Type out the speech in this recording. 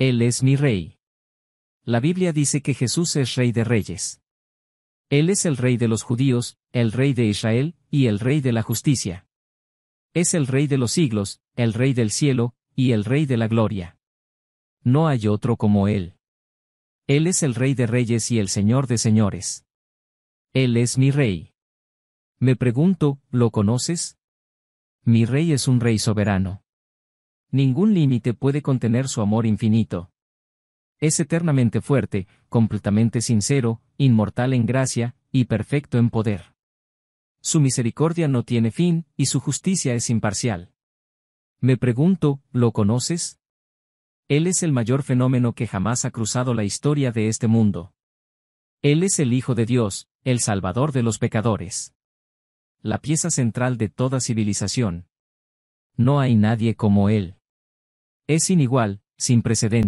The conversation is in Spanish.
Él es mi rey. La Biblia dice que Jesús es rey de reyes. Él es el rey de los judíos, el rey de Israel, y el rey de la justicia. Es el rey de los siglos, el rey del cielo, y el rey de la gloria. No hay otro como Él. Él es el rey de reyes y el señor de señores. Él es mi rey. Me pregunto, ¿lo conoces? Mi rey es un rey soberano. Ningún límite puede contener su amor infinito. Es eternamente fuerte, completamente sincero, inmortal en gracia, y perfecto en poder. Su misericordia no tiene fin, y su justicia es imparcial. Me pregunto, ¿lo conoces? Él es el mayor fenómeno que jamás ha cruzado la historia de este mundo. Él es el Hijo de Dios, el Salvador de los pecadores. La pieza central de toda civilización. No hay nadie como Él. Es sin igual, sin precedente.